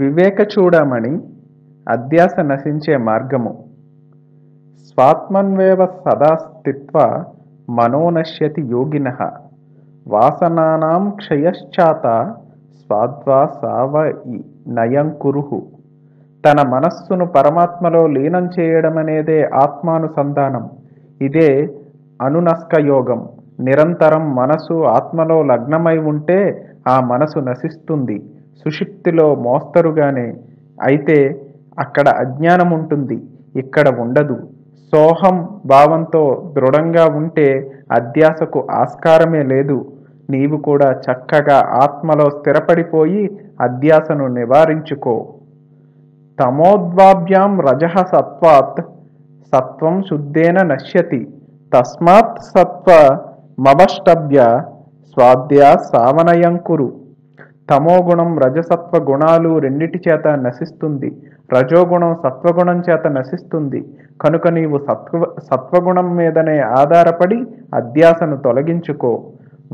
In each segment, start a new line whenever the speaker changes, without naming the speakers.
వివేక చూడమణి అధ్యాస నశించే మార్గము స్వాత్మన్వేవ సదా స్థిత్వ మనోనశ్యతి యోగిన వాసనానాం క్షయశ్చాత స్వాద్వా సావ నయం కురుహు తన మనస్సును పరమాత్మలో లీనం చేయడమనేదే ఆత్మానుసంధానం ఇదే అనునస్కయోగం నిరంతరం మనసు ఆత్మలో లగ్నమై ఉంటే ఆ మనసు నశిస్తుంది సుషిప్తిలో మోస్తరుగానే అయితే అక్కడ అజ్ఞానం ఉంటుంది ఇక్కడ ఉండదు సోహం భావంతో దృఢంగా ఉంటే అధ్యాసకు ఆస్కారమే లేదు నీవు కూడా చక్కగా ఆత్మలో స్థిరపడిపోయి అధ్యాసను నివారించుకో తమోద్వాభ్యాం రజహ సత్వాత్ సత్వం శుద్ధేన నశ్యతి తస్మాత్ సత్వ మభష్టభ్య స్వాధ్యా సావనయం కురు తమోగుణం రజసత్వ గుణాలు రెండిటి చేత నశిస్తుంది రజోగుణం సత్వగుణం చేత నశిస్తుంది కనుక నీవు సత్వ సత్వగుణం మీదనే ఆధారపడి అధ్యాసను తొలగించుకో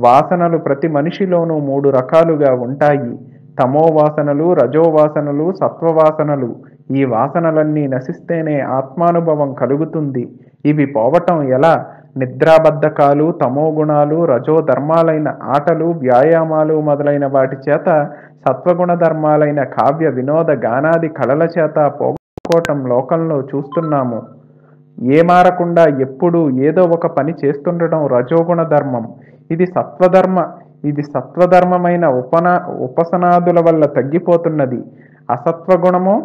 వాసనలు ప్రతి మనిషిలోనూ మూడు రకాలుగా ఉంటాయి తమో వాసనలు రజోవాసనలు సత్వవాసనలు ఈ వాసనలన్నీ నశిస్తేనే ఆత్మానుభవం కలుగుతుంది ఇవి పోవటం ఎలా నిద్రాబద్ధకాలు తమోగుణాలు రజోధర్మాలైన ఆటలు వ్యాయామాలు మొదలైన వాటి చేత సత్వగుణ ధర్మాలైన కావ్య వినోద గానాది కళల చేత పోగొట్టుకోవటం లోకంలో చూస్తున్నాము ఏమారకుండా ఎప్పుడూ ఏదో ఒక పని చేస్తుండటం రజోగుణ ధర్మం ఇది సత్వధర్మ ఇది సత్వధర్మమైన ఉపనా ఉపసనాదుల వల్ల తగ్గిపోతున్నది అసత్వగుణము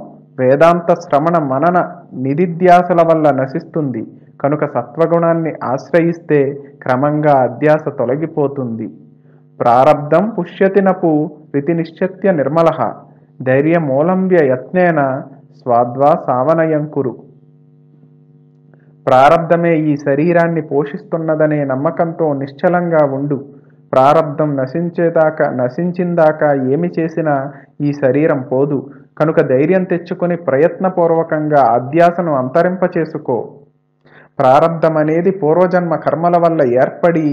వేదాంత శ్రమణ మనన నిధిధ్యాసల వల్ల నశిస్తుంది కనుక సత్వగుణాన్ని ఆశ్రయిస్తే క్రమంగా అధ్యాస తొలగిపోతుంది ప్రారబ్ధం పుష్యతినపు రితి నిశ్చత్య నిర్మల ధైర్యమూలంబ్య యత్నేన స్వాద్వా సావనయంకురు ప్రారబ్ధమే ఈ శరీరాన్ని పోషిస్తున్నదనే నమ్మకంతో నిశ్చలంగా ఉండు ప్రారబ్ధం నశించేదాకా నశించిందాకా ఏమి చేసినా ఈ శరీరం పోదు కనుక ధైర్యం తెచ్చుకుని ప్రయత్నపూర్వకంగా అధ్యాసను అంతరింపచేసుకో ప్రారంధం అనేది పూర్వజన్మ కర్మల వల్ల ఏర్పడి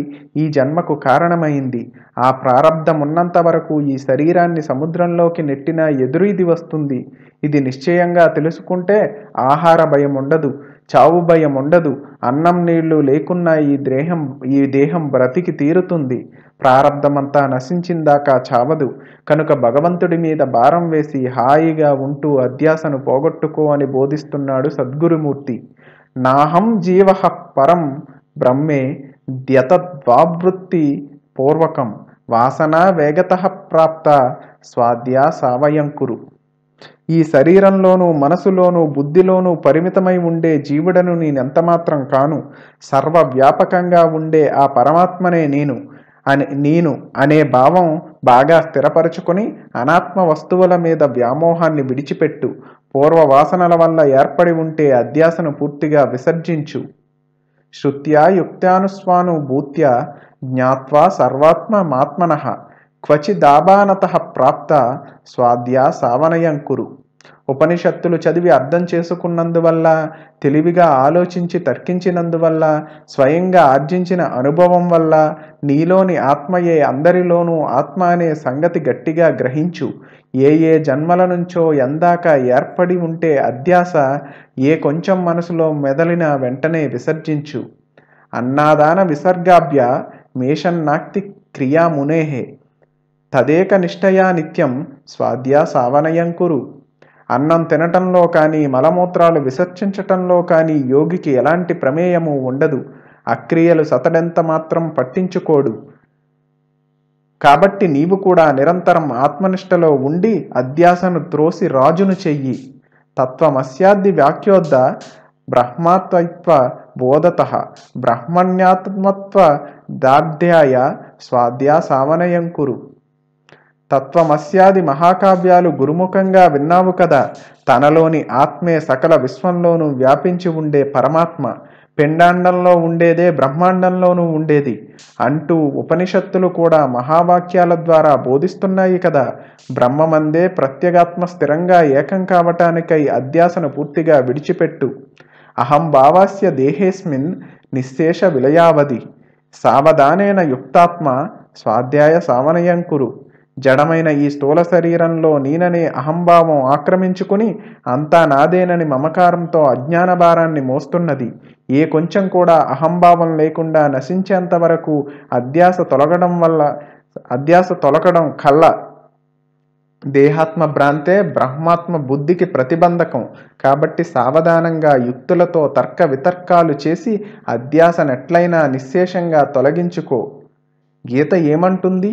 ఈ జన్మకు కారణమైంది ఆ ప్రారంధం ఉన్నంత వరకు ఈ శరీరాన్ని సముద్రంలోకి నెట్టినా ఎదురు ఇది వస్తుంది ఇది నిశ్చయంగా తెలుసుకుంటే ఆహార భయం ఉండదు చావు భయం ఉండదు అన్నం నీళ్లు లేకున్నా ఈ దేహం ఈ దేహం బ్రతికి తీరుతుంది ప్రారంధమంతా నశించిందాకా చావదు కనుక భగవంతుడి మీద భారం వేసి హాయిగా ఉంటూ అధ్యాసను పోగొట్టుకో అని బోధిస్తున్నాడు సద్గురుమూర్తి నాహం జీవ పరం బ్రహ్మే ద్యతద్వావృత్తి పూర్వకం వాసనా వేగత ప్రాప్త స్వాధ్యా సావయంకురు ఈ శరీరంలోనూ మనసులోనూ బుద్ధిలోనూ పరిమితమై ఉండే జీవుడను నేనెంతమాత్రం కాను సర్వవ్యాపకంగా ఉండే ఆ పరమాత్మనే నేను అని నేను అనే భావం బాగా స్థిరపరచుకొని అనాత్మ వస్తువుల మీద వ్యామోహాన్ని విడిచిపెట్టు పూర్వ వాసనల వల్ల ఏర్పడి ఉంటే అధ్యాసను పూర్తిగా విసర్జించు శ్రుత్యా యుక్త్యానుస్వాను భూత్య జ్ఞాత్వా సర్వాత్మమాత్మన క్వచిదాబానత ప్రాప్త స్వాధ్యా సావనయం కురు ఉపనిషత్తులు చదివి అర్థం చేసుకున్నందువల్ల తెలివిగా ఆలోచించి తర్కించినందువల్ల స్వయంగా ఆర్జించిన అనుభవం వల్ల నీలోని ఆత్మయే అందరిలోనూ ఆత్మ అనే సంగతి గట్టిగా గ్రహించు ఏ ఏ జన్మల నుంచో ఎందాక ఏర్పడి ఉంటే అధ్యాస ఏ కొంచెం మనసులో మెదలిన వెంటనే విసర్జించు అన్నాదాన విసర్గాభ్య మేషన్నాక్తి క్రియా మునేహే తదేక నిష్ఠయా నిత్యం స్వాధ్యా సావనయం కురు అన్నం తినటంలో కానీ మలమూత్రాలు విసర్జించటంలో కానీ యోగికి ఎలాంటి ప్రమేయము ఉండదు అక్రియలు సతడెంత మాత్రం పట్టించుకోడు కాబట్టి నీవు కూడా నిరంతరం ఆత్మనిష్టలో ఉండి అధ్యాసను త్రోసి రాజును చెయ్యి తత్వమస్యాద్ది వ్యాఖ్యోద్ధ బ్రహ్మత్వ బోధత బ్రహ్మణ్యాత్మత్వ దాధ్యాయ స్వాధ్యాసావనయం కురు తత్వమస్యాది మహాకావ్యాలు గురుముఖంగా విన్నావు కదా తనలోని ఆత్మే సకల విశ్వంలోనూ వ్యాపించి ఉండే పరమాత్మ పెండాండంలో ఉండేదే బ్రహ్మాండంలోనూ ఉండేది అంటూ ఉపనిషత్తులు కూడా మహావాక్యాల ద్వారా బోధిస్తున్నాయి కదా బ్రహ్మమందే ప్రత్యేగాత్మ స్థిరంగా ఏకం కావటానికై అధ్యాసను పూర్తిగా విడిచిపెట్టు అహం భావాస్య దేహేస్మిన్ నిశ్శేష విలయావధి సావధానేన యుక్తాత్మ స్వాధ్యాయ సావనయం కురు జడమైన ఈ స్థూల శరీరంలో నేననే అహంభావం ఆక్రమించుకుని అంతా నాదేనని మమకారంతో అజ్ఞాన భారాన్ని మోస్తున్నది ఏ కొంచెం కూడా అహంభావం లేకుండా నశించేంత వరకు అధ్యాస తొలగడం వల్ల అధ్యాస తొలగడం కళ్ళ దేహాత్మ భ్రాంతే బ్రహ్మాత్మ బుద్ధికి ప్రతిబంధకం కాబట్టి సావధానంగా యుక్తులతో తర్క వితర్కాలు చేసి అధ్యాసనెట్లయినా నిశ్శేషంగా తొలగించుకో గీత ఏమంటుంది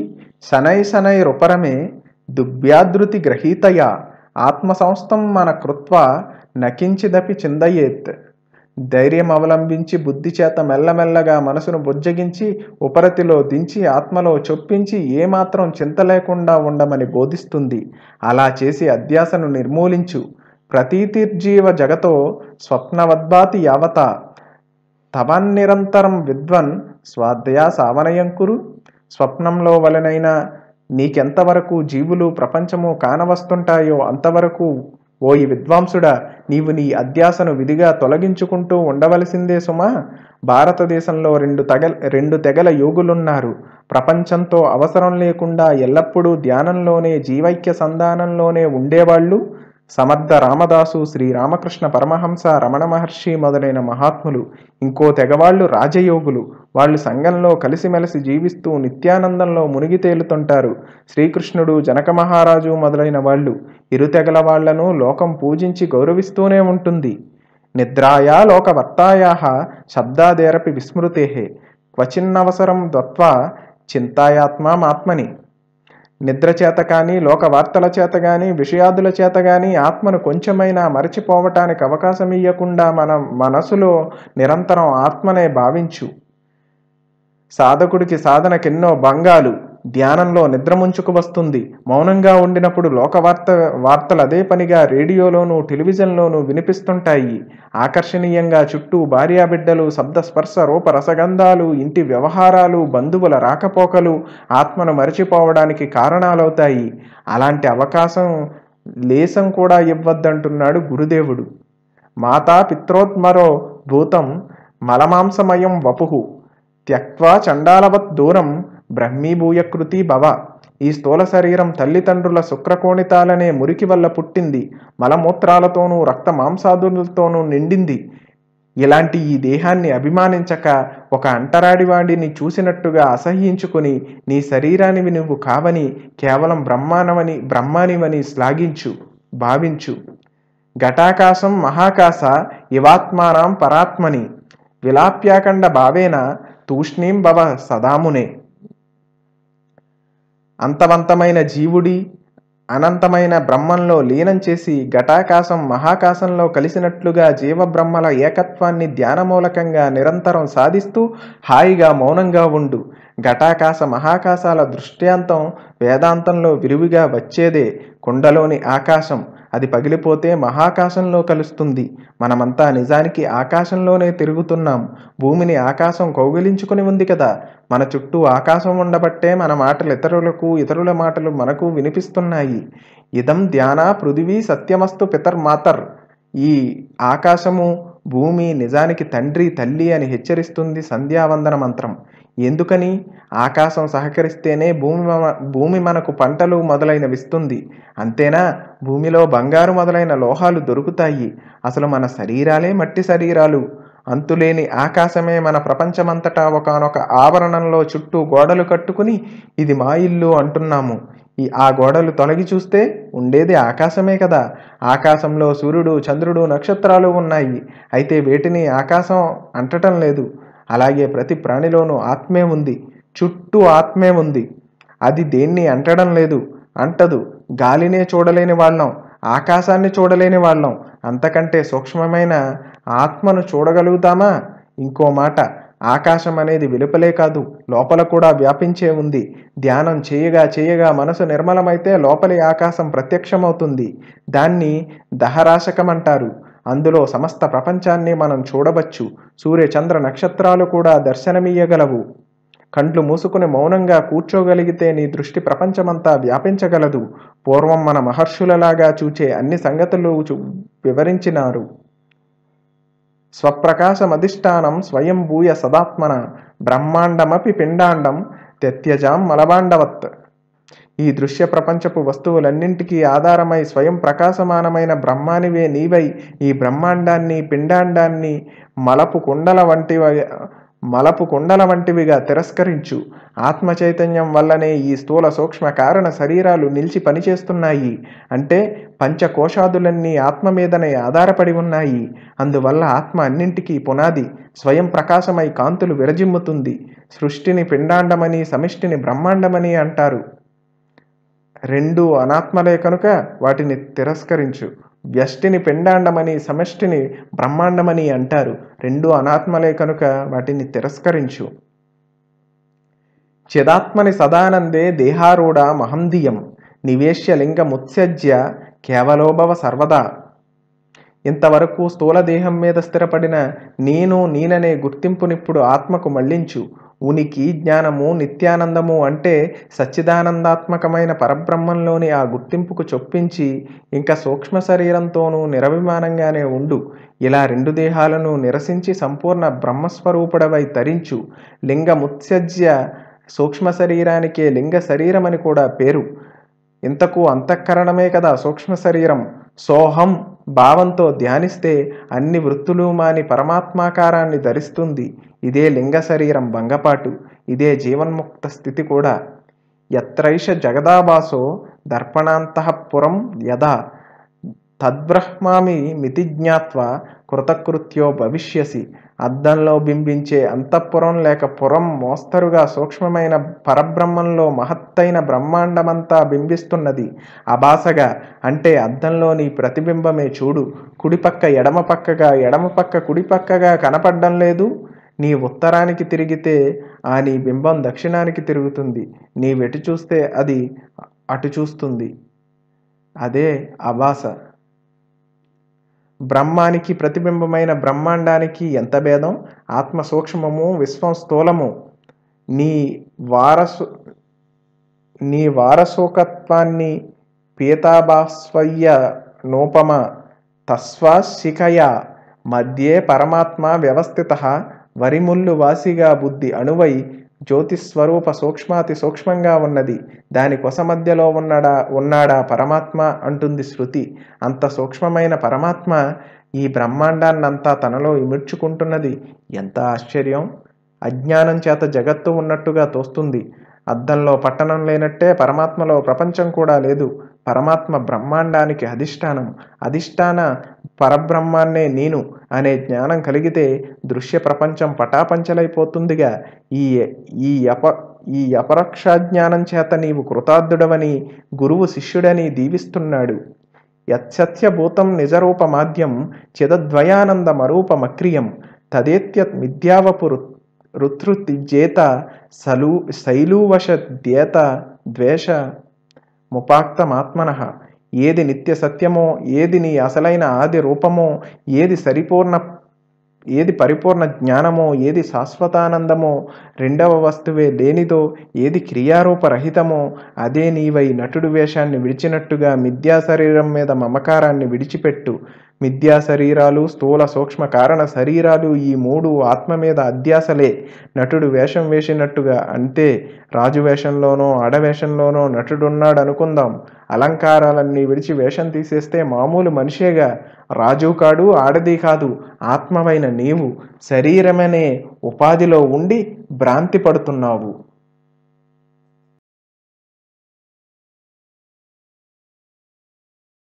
శనై శనైరుపరమే గ్రహీతయ గ్రహీతయా ఆత్మసంస్థం మన కృత్వ నకించిదపి చిందయేత్ ధైర్యం అవలంబించి బుద్ధి చేత మెల్లమెల్లగా మనసును బుజ్జగించి ఉపరతిలో దించి ఆత్మలో చొప్పించి ఏమాత్రం చింత లేకుండా ఉండమని బోధిస్తుంది అలా చేసి అధ్యాసను నిర్మూలించు ప్రతీతిర్జీవ జగతో స్వప్నవద్భాతి యావత తవన్నిరంతరం విద్వన్ స్వాధ్యాయ సావనయం కురు స్వప్నంలో వలనైనా నీకెంతవరకు జీవులు ప్రపంచము కానవస్తుంటాయో అంతవరకు ఓయి విద్వాంసుడా నీవు నీ అధ్యాసను విధిగా తొలగించుకుంటూ ఉండవలసిందే సుమా భారతదేశంలో రెండు తెగ రెండు తెగల యోగులున్నారు ప్రపంచంతో అవసరం లేకుండా ఎల్లప్పుడూ ధ్యానంలోనే జీవైక్య సంధానంలోనే ఉండేవాళ్ళు సమర్థ రామదాసు శ్రీ రామకృష్ణ పరమహంస రమణ మహర్షి మొదలైన మహాత్ములు ఇంకో తెగవాళ్ళు రాజయోగులు వాళ్ళు సంఘంలో కలిసిమెలిసి జీవిస్తూ నిత్యానందంలో మునిగి తేలుతుంటారు శ్రీకృష్ణుడు జనక మహారాజు మొదలైన వాళ్ళు ఇరు తెగల వాళ్లను లోకం పూజించి గౌరవిస్తూనే ఉంటుంది నిద్రాయా లోకవర్తాయా శబ్దాదేరపి విస్మృతే క్వచిన్నవసరం దత్వా చింతాయాత్మాత్మని నిద్ర చేత కానీ లోకవార్తల చేత కానీ విషయాదుల చేత కానీ ఆత్మను కొంచెమైనా మరచిపోవటానికి అవకాశం ఇవ్వకుండా మన మనసులో నిరంతరం ఆత్మనే భావించు సాధకుడికి సాధనకెన్నో భంగాలు ధ్యానంలో నిద్రముంచుకు వస్తుంది మౌనంగా ఉండినప్పుడు లోకవార్త వార్తలు అదే పనిగా రేడియోలోనూ టెలివిజన్లోనూ వినిపిస్తుంటాయి ఆకర్షణీయంగా చుట్టూ భార్యాబిడ్డలు శబ్దస్పర్శ రూపరసగంధాలు ఇంటి వ్యవహారాలు బంధువుల రాకపోకలు ఆత్మను మరచిపోవడానికి కారణాలవుతాయి అలాంటి అవకాశం లేసం కూడా ఇవ్వద్దంటున్నాడు గురుదేవుడు మాతా పిత్రోత్మరో భూతం మలమాంసమయం వపు త్యక్వా చండాలవత్ దూరం బ్రహ్మీభూయకృతి భవ ఈ స్థూల శరీరం తల్లిదండ్రుల శుక్రకోణితాలనే మురికి వల్ల పుట్టింది మలమూత్రాలతోనూ రక్త మాంసాదులతోనూ నిండింది ఇలాంటి ఈ దేహాన్ని అభిమానించక ఒక అంటరాడివాడిని చూసినట్టుగా అసహ్యించుకుని నీ శరీరానివి నువ్వు కావని కేవలం బ్రహ్మానవని బ్రహ్మానివని శ్లాఘించు భావించు ఘటాకాశం మహాకాశ ఇవాత్మానం పరాత్మని విలాప్యాకండ భావేన తూష్ణీం భవ సదామునే అంతవంతమైన జీవుడి అనంతమైన బ్రహ్మంలో లీనం చేసి ఘటాకాశం మహాకాశంలో కలిసినట్లుగా జీవబ్రహ్మల ఏకత్వాన్ని ధ్యానమూలకంగా నిరంతరం సాధిస్తూ హాయిగా మౌనంగా ఉండు ఘటాకాశ మహాకాశాల దృష్ట్యాంతం వేదాంతంలో విరివిగా వచ్చేదే కుండలోని ఆకాశం అది పగిలిపోతే మహాకాశంలో కలుస్తుంది మనమంతా నిజానికి ఆకాశంలోనే తిరుగుతున్నాం భూమిని ఆకాశం కౌగిలించుకుని ఉంది కదా మన చుట్టూ ఆకాశం ఉండబట్టే మన మాటలు ఇతరులకు ఇతరుల మాటలు మనకు వినిపిస్తున్నాయి ఇదం ధ్యాన పృథివీ సత్యమస్తు పితర్ మాతర్ ఈ ఆకాశము భూమి నిజానికి తండ్రి తల్లి అని హెచ్చరిస్తుంది సంధ్యావందన మంత్రం ఎందుకని ఆకాశం సహకరిస్తేనే భూమి భూమి మనకు పంటలు మొదలైన విస్తుంది అంతేనా భూమిలో బంగారు మొదలైన లోహాలు దొరుకుతాయి అసలు మన శరీరాలే మట్టి శరీరాలు అంతులేని ఆకాశమే మన ప్రపంచమంతటా ఒకనొక ఆవరణంలో చుట్టూ గోడలు కట్టుకుని ఇది మా ఇల్లు అంటున్నాము ఈ ఆ గోడలు తొలగి చూస్తే ఉండేది ఆకాశమే కదా ఆకాశంలో సూర్యుడు చంద్రుడు నక్షత్రాలు ఉన్నాయి అయితే వేటిని ఆకాశం అంటటం లేదు అలాగే ప్రతి ప్రాణిలోనూ ఆత్మే ఉంది చుట్టూ ఆత్మే ఉంది అది దేన్ని అంటడం లేదు అంటదు గాలినే చూడలేని వాళ్ళం ఆకాశాన్ని చూడలేని వాళ్ళం అంతకంటే సూక్ష్మమైన ఆత్మను చూడగలుగుతామా ఇంకో మాట ఆకాశం అనేది వెలుపలే కాదు లోపల కూడా వ్యాపించే ఉంది ధ్యానం చేయగా చేయగా మనసు నిర్మలమైతే లోపలి ఆకాశం ప్రత్యక్షమవుతుంది దాన్ని దహరాశకం అంటారు అందులో సమస్త ప్రపంచాన్ని మనం చూడవచ్చు సూర్య చంద్ర నక్షత్రాలు కూడా దర్శనమీయగలవు కండ్లు మూసుకుని మౌనంగా కూర్చోగలిగితే నీ దృష్టి ప్రపంచమంతా వ్యాపించగలదు పూర్వం మన మహర్షులలాగా చూచే అన్ని సంగతులు వివరించినారు స్వప్రకాశమధిష్టానం స్వయంభూయ సదాత్మన బ్రహ్మాండమపి పిండాండం తెత్యజాం మలబాండవత్ ఈ దృశ్య ప్రపంచపు వస్తువులన్నింటికీ ఆధారమై స్వయం ప్రకాశమానమైన బ్రహ్మానివే నీవై ఈ బ్రహ్మాండాన్ని పిండాండాన్ని మలపు కుండల వంటి మలపు కుండల వంటివిగా తిరస్కరించు ఆత్మ చైతన్యం వల్లనే ఈ స్థూల సూక్ష్మ కారణ శరీరాలు నిలిచి పనిచేస్తున్నాయి అంటే పంచకోశాదులన్నీ ఆత్మ మీదనే ఆధారపడి ఉన్నాయి అందువల్ల ఆత్మ అన్నింటికీ పునాది స్వయం ప్రకాశమై కాంతులు విరజిమ్ముతుంది సృష్టిని పిండాండమని సమిష్టిని బ్రహ్మాండమని అంటారు రెండు అనాత్మలే కనుక వాటిని తిరస్కరించు వ్యష్టిని పిండాండమని సమష్టిని బ్రహ్మాండమని అంటారు రెండు అనాత్మలే కనుక వాటిని తిరస్కరించు చిదాత్మని సదానందే దేహారూఢ మహందీయం నివేశ్య లింగముత్సజ్య కేవలోభవ సర్వదా ఇంతవరకు స్థూలదేహం మీద స్థిరపడిన నేను నేననే గుర్తింపునిప్పుడు ఆత్మకు మళ్లించు ఉనికి జ్ఞానము నిత్యానందము అంటే సచ్చిదానందాత్మకమైన పరబ్రహ్మంలోని ఆ గుర్తింపుకు చొప్పించి ఇంకా సూక్ష్మ శరీరంతోనూ నిరభిమానంగానే ఉండు ఇలా రెండు దేహాలను నిరసించి సంపూర్ణ బ్రహ్మస్వరూపుడవై తరించు లింగముత్సజ్య సూక్ష్మ శరీరానికే లింగ శరీరం అని కూడా పేరు ఇంతకు అంతఃకరణమే కదా సూక్ష్మ శరీరం సోహం భావంతో ధ్యానిస్తే అన్ని వృత్తులు మాని పరమాత్మాకారాన్ని ధరిస్తుంది ఇదే లింగ శరీరం భంగపాటు ఇదే జీవన్ముక్త స్థితి కూడా ఎత్రైష జగదాభాసో దర్పణాంతఃపురం యదా తద్బ్రహ్మామి మితి జ్ఞాత్వ కృతకృత్యో భవిష్యసి అద్దంలో బింబించే అంతఃపురం లేక పురం మోస్తరుగా సూక్ష్మమైన పరబ్రహ్మంలో మహత్తైన బ్రహ్మాండమంతా బింబిస్తున్నది అభాసగా అంటే అద్దంలోని ప్రతిబింబమే చూడు కుడిపక్క ఎడమపక్కగా ఎడమపక్క కుడిపక్కగా కనపడడం లేదు నీ ఉత్తరానికి తిరిగితే ఆ నీ బింబం దక్షిణానికి తిరుగుతుంది నీ వెటు చూస్తే అది అటు చూస్తుంది అదే అభాస బ్రహ్మానికి ప్రతిబింబమైన బ్రహ్మాండానికి ఎంత భేదం ఆత్మ సూక్ష్మము విశ్వం స్థూలము నీ వారసు నీ వారసూకత్వాన్ని పీతాభాస్వయ్య నోపమ తస్వా శిఖయ మధ్యే పరమాత్మ వ్యవస్థిత వరిముల్లు వాసిగా బుద్ధి అణువై జ్యోతిస్వరూప సూక్ష్మాతి సూక్ష్మంగా ఉన్నది దాని కొస మధ్యలో ఉన్నాడా ఉన్నాడా పరమాత్మ అంటుంది శృతి అంత సూక్ష్మమైన పరమాత్మ ఈ బ్రహ్మాండాన్నంతా తనలో ఇమిడ్చుకుంటున్నది ఎంత ఆశ్చర్యం అజ్ఞానం చేత జగత్తు ఉన్నట్టుగా తోస్తుంది అద్దంలో పట్టణం లేనట్టే పరమాత్మలో ప్రపంచం కూడా లేదు పరమాత్మ బ్రహ్మాండానికి అధిష్టానం అధిష్టాన పరబ్రహ్మాన్నే నేను అనే జ్ఞానం కలిగితే దృశ్య ప్రపంచం పటాపంచలైపోతుందిగా ఈ ఈ అప ఈ అపరక్ష జ్ఞానం చేత నీవు కృతార్థుడవని గురువు శిష్యుడని దీవిస్తున్నాడు యత్సత్యభూతం నిజరూపమాద్యం మరూపమక్రియం తదేత్య మిథ్యావపురు రుతృతిజేత సలు శైలూవశ ద్యేత ద్వేష ముపాక్తమాత్మన ఏది నిత్య సత్యమో ఏది నీ అసలైన ఆది రూపమో ఏది సరిపూర్ణ ఏది పరిపూర్ణ జ్ఞానమో ఏది శాశ్వతానందమో రెండవ వస్తువే లేనిదో ఏది క్రియారూపరహితమో అదే నీవై నటుడు వేషాన్ని విడిచినట్టుగా మిథ్యా శరీరం మీద మమకారాన్ని విడిచిపెట్టు మిథ్యా శరీరాలు స్థూల సూక్ష్మ కారణ శరీరాలు ఈ మూడు ఆత్మ మీద అధ్యాసలే నటుడు వేషం వేసినట్టుగా అంతే రాజు వేషంలోనో ఆడవేషంలోనో నటుడున్నాడు అనుకుందాం అలంకారాలన్నీ విడిచి వేషం తీసేస్తే మామూలు మనిషేగా రాజు కాడు ఆడది కాదు ఆత్మమైన నీవు శరీరమనే ఉపాధిలో ఉండి భ్రాంతి పడుతున్నావు